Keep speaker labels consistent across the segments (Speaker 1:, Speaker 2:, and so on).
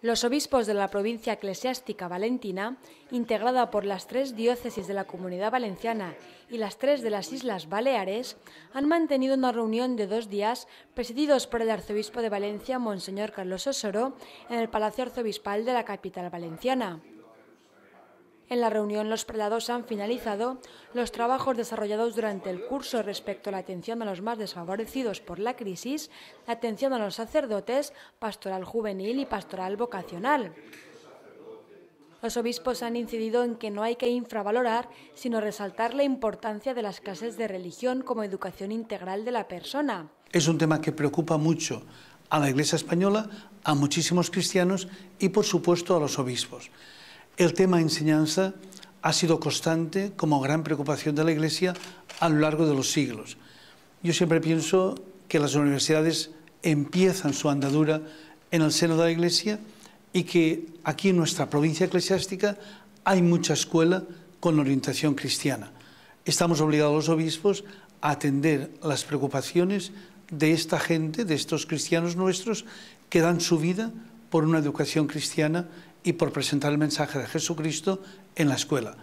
Speaker 1: Los obispos de la provincia eclesiástica valentina, integrada por las tres diócesis de la Comunidad Valenciana y las tres de las Islas Baleares, han mantenido una reunión de dos días presididos por el arzobispo de Valencia, Monseñor Carlos Osoro, en el Palacio Arzobispal de la capital valenciana. En la reunión los prelados han finalizado los trabajos desarrollados durante el curso respecto a la atención a los más desfavorecidos por la crisis, la atención a los sacerdotes, pastoral juvenil y pastoral vocacional. Los obispos han incidido en que no hay que infravalorar, sino resaltar la importancia de las clases de religión como educación integral de la persona.
Speaker 2: Es un tema que preocupa mucho a la Iglesia española, a muchísimos cristianos y, por supuesto, a los obispos. El tema enseñanza ha sido constante como gran preocupación de la Iglesia a lo largo de los siglos. Yo siempre pienso que las universidades empiezan su andadura en el seno de la Iglesia y que aquí en nuestra provincia eclesiástica hay mucha escuela con orientación cristiana. Estamos obligados los obispos a atender las preocupaciones de esta gente, de estos cristianos nuestros, que dan su vida por una educación cristiana y por presentar el mensaje de Jesucristo en la escuela.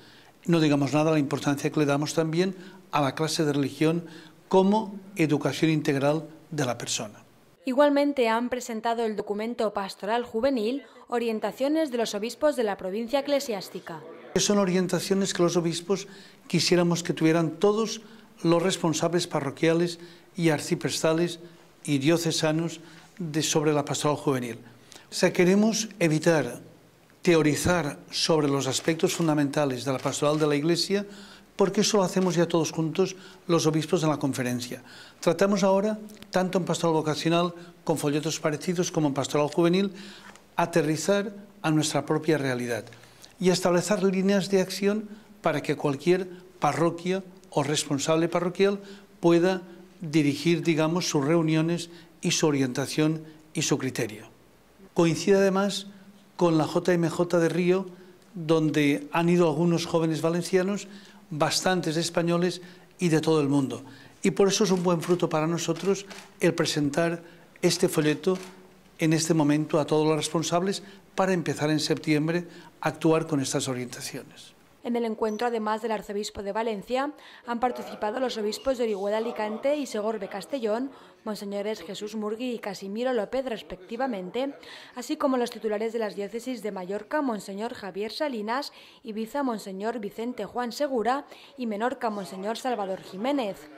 Speaker 2: No digamos nada de la importancia que le damos también a la clase de religión como educación integral de la persona.
Speaker 1: Igualmente han presentado el documento Pastoral Juvenil, Orientaciones de los Obispos de la Provincia Eclesiástica.
Speaker 2: Son orientaciones que los obispos quisiéramos que tuvieran todos los responsables parroquiales y arciprestales y diocesanos de sobre la pastoral juvenil. O sea, queremos evitar teorizar sobre los aspectos fundamentales de la pastoral de la Iglesia, porque eso lo hacemos ya todos juntos los obispos en la conferencia. Tratamos ahora, tanto en pastoral vocacional, con folletos parecidos, como en pastoral juvenil, aterrizar a nuestra propia realidad y establecer líneas de acción para que cualquier parroquia o responsable parroquial pueda dirigir, digamos, sus reuniones y su orientación y su criterio. Coincide además con la JMJ de Río, donde han ido algunos jóvenes valencianos, bastantes españoles y de todo el mundo. Y por eso es un buen fruto para nosotros el presentar este folleto en este momento a todos los responsables para empezar en septiembre a actuar con estas orientaciones.
Speaker 1: En el encuentro, además del arzobispo de Valencia, han participado los obispos de Orihuela Alicante y Segorbe Castellón, monseñores Jesús Murgui y Casimiro López, respectivamente, así como los titulares de las diócesis de Mallorca, monseñor Javier Salinas, Ibiza, monseñor Vicente Juan Segura y Menorca, monseñor Salvador Jiménez.